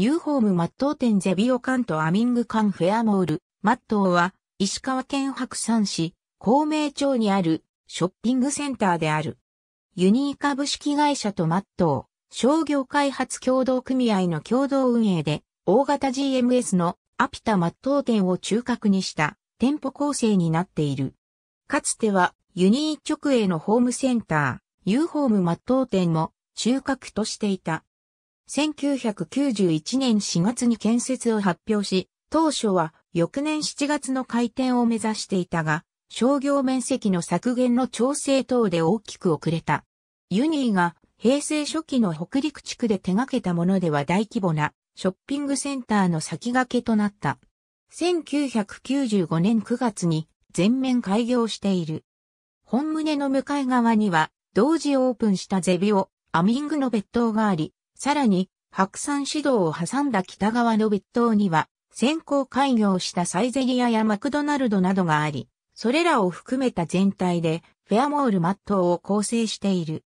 ユーホームマットー店ゼビオカントアミングカンフェアモール、マットーは、石川県白山市、公明町にある、ショッピングセンターである。ユニー株式会社とマットー、商業開発共同組合の共同運営で、大型 GMS のアピタマットー店を中核にした店舗構成になっている。かつては、ユニー直営のホームセンター、ユーホームマットー店も中核としていた。1991年4月に建設を発表し、当初は翌年7月の開店を目指していたが、商業面積の削減の調整等で大きく遅れた。ユニーが平成初期の北陸地区で手掛けたものでは大規模なショッピングセンターの先駆けとなった。1995年9月に全面開業している。本棟の向かい側には同時オープンしたゼビオ、アミングの別棟があり、さらに、白山市道を挟んだ北側の別島には、先行開業したサイゼリアやマクドナルドなどがあり、それらを含めた全体で、フェアモールマットを構成している。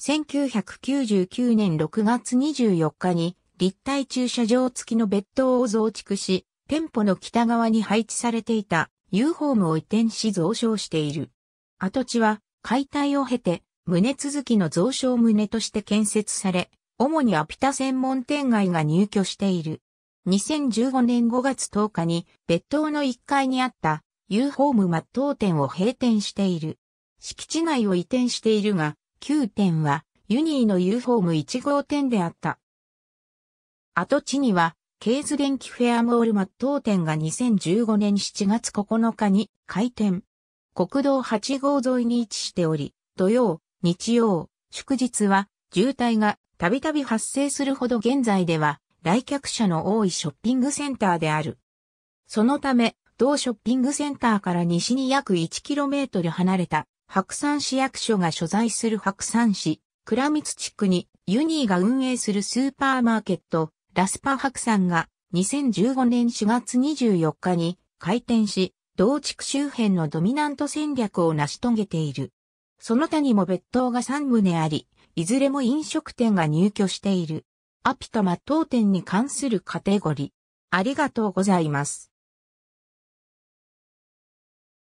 1999年6月24日に、立体駐車場付きの別島を増築し、店舗の北側に配置されていた U ホームを移転し増床している。跡地は解体を経て、棟続きの増床棟として建設され、主にアピタ専門店街が入居している。2015年5月10日に別棟の1階にあった U ホーム末ッ店を閉店している。敷地内を移転しているが、旧店はユニーの U ホーム1号店であった。跡地には、ケーズ電気フェアモール末ッ店が2015年7月9日に開店。国道8号沿いに位置しており、土曜、日曜、祝日は渋滞がたびたび発生するほど現在では来客者の多いショッピングセンターである。そのため、同ショッピングセンターから西に約 1km 離れた白山市役所が所在する白山市、倉光地区にユニーが運営するスーパーマーケット、ラスパ白山が2015年4月24日に開店し、同地区周辺のドミナント戦略を成し遂げている。その他にも別棟が3棟あり、いずれも飲食店が入居している。アピタマ当店に関するカテゴリー。ありがとうございます。